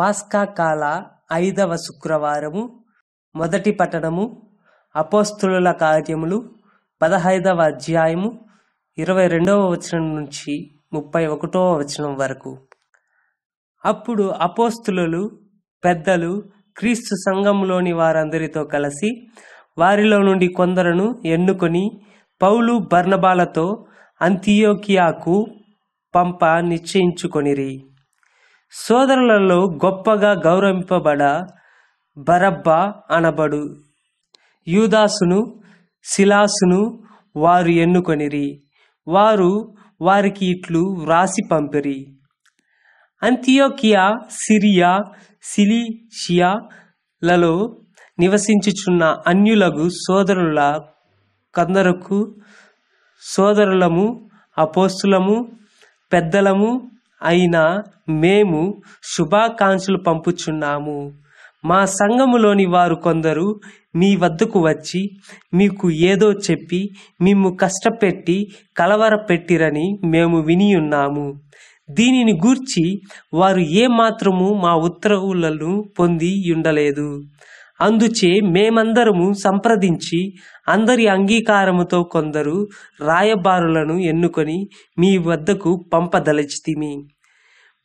పాస్కా కాల ఐదవ శుక్రవారము మొదటి పట్టణము అపోస్తుల కార్యములు పదహైదవ అధ్యాయము ఇరవై రెండవ వచనం నుంచి ముప్పై ఒకటవ వచనం వరకు అప్పుడు అపోస్తులు పెద్దలు క్రీస్తు సంఘంలోని వారందరితో కలిసి వారిలో నుండి కొందరను ఎన్నుకొని పౌలు బర్ణబాలతో అంతియోకియాకు పంప నిశ్చయించుకొనిరి సోదరులలో గొప్పగా గౌరవింపబడ బరబ్బా అనబడు యూదాసును శిలాసును వారు ఎన్నుకొనిరి వారు వారికి ఇట్లు వ్రాసి పంపిరి అంతియోకియా సిరియా సిలిషియాలలో నివసించుచున్న అన్యులగు సోదరుల కందరకు సోదరులము అపోస్తులము పెద్దలము అయినా మేము శుభాకాంక్షలు పంపుచున్నాము మా సంఘములోని వారు కొందరు మీ వద్దకు వచ్చి మీకు ఏదో చెప్పి మేము కష్టపెట్టి కలవరపెట్టిరని మేము విని ఉన్నాము దీనిని గూర్చి వారు ఏమాత్రము మా ఉత్తర్వులను పొంది ఉండలేదు అందుచే మేమందరము సంప్రదించి అందరి అంగీకారముతో కొందరు రాయబారులను ఎన్నుకొని మీ వద్దకు పంపదలచితిమి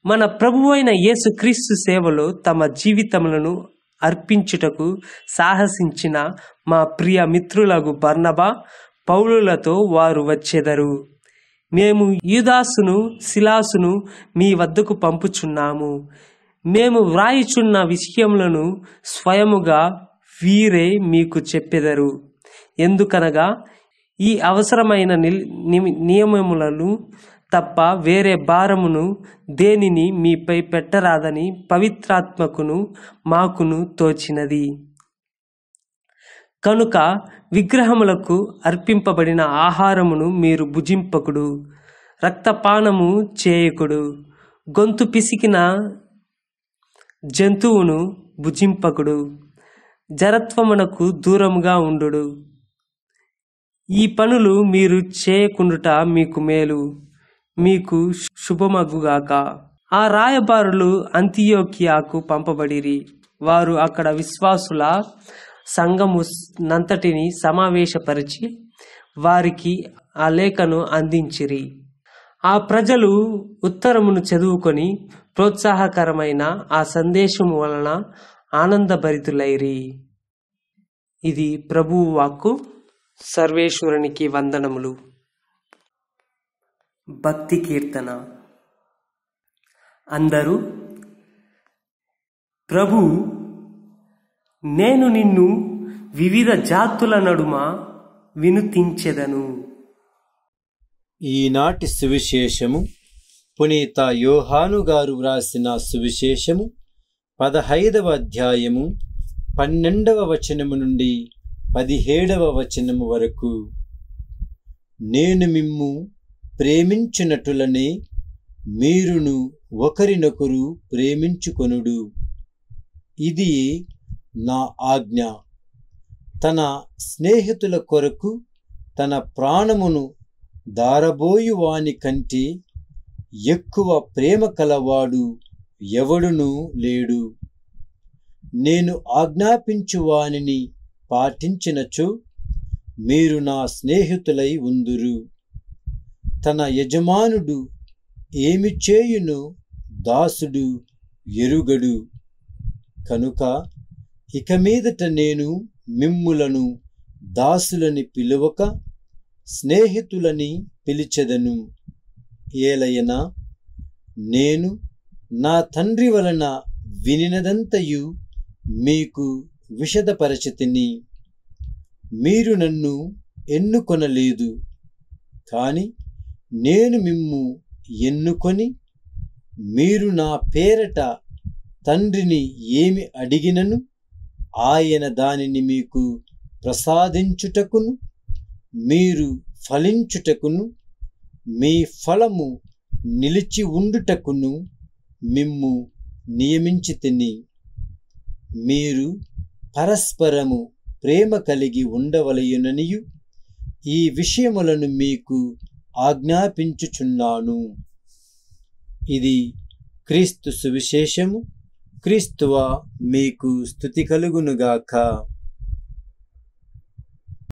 మన ప్రభు అయిన యేసుక్రీస్తు సేవలో తమ జీవితములను అర్పించుటకు సాహసించిన మా ప్రియ మిత్రులకు బర్ణబ పౌలులతో వారు వచ్చెదరు మేము యుదాసును శిలాసును మీ వద్దకు పంపుచున్నాము మేము వ్రాయిచున్న విషయములను స్వయముగా వీరే మీకు చెప్పెదరు ఎందుకనగా ఈ అవసరమైన నియమములను తప్ప వేరే భారమును దేనిని మీపై పెట్టరాదని పవిత్రాత్మకును మాకును తోచినది కనుక విగ్రహములకు అర్పింపబడిన ఆహారమును మీరు భుజింపకుడు రక్తపానము చేయకుడు గొంతు పిసికిన జంతువును భుజింపకుడు జరత్వమునకు దూరముగా ఉండు ఈ పనులు మీరు చేయకుండుట మీకు మేలు మీకు శుభమగుగాక ఆ రాయబారులు అంతియోకియాకు పంపబడిరి వారు అక్కడ విశ్వాసుల సంఘము నంతటిని సమావేశపరిచి వారికి ఆ లేఖను అందించిరి ఆ ప్రజలు ఉత్తరమును చదువుకొని ప్రోత్సాహకరమైన ఆ సందేశము వలన ఆనందభరితులైరి ఇది ప్రభువు వాక్కు సర్వేశ్వరునికి వందనములు భక్తి కీర్తన అందరూ ప్రభు నేను నిన్ను వివిధ జాతుల నడుమ వినుతించెదను ఈనాటి సువిశేషము పునీత యోహాను గారు వ్రాసిన సువిశేషము పదహైదవ అధ్యాయము పన్నెండవ వచనము నుండి పదిహేడవ వచనము వరకు నేను మిమ్ము ప్రేమించినటులనే మీరును ఒకరినొకరు ప్రేమించుకొనుడు ఇది నా ఆజ్ఞ తన స్నేహితుల కొరకు తన ప్రాణమును దారబోయువాని కంటే ఎక్కువ ప్రేమ కలవాడు ఎవడునూ లేడు నేను ఆజ్ఞాపించువానిని పాటించినచో మీరు నా స్నేహితులై ఉందురు తన యజమానుడు ఏమి చేయును దాసుడు ఎరుగడు కనుక ఇక మీదట నేను మిమ్ములను దాసులని పిలువక స్నేహితులని పిలిచెదను ఏలయనా నేను నా తండ్రి వలన వినినదంతయు మీకు విషదపరచితిని మీరు నన్ను ఎన్నుకొనలేదు కానీ నేను మిమ్ము ఎన్నుకొని మీరు నా పేరట తండ్రిని ఏమి అడిగినను ఆయన దానిని మీకు ప్రసాదించుటకును మీరు ఫలించుటకును మీ ఫలము నిలిచి ఉండుటకును మిమ్ము నియమించి తిని మీరు పరస్పరము ప్రేమ కలిగి ఉండవలయుననియు ఈ విషయములను మీకు ఆజ్ఞాపించుచున్నాను ఇది క్రీస్తు సువిశేషము క్రీస్తువ మీకు స్థుతి కలుగునుగాక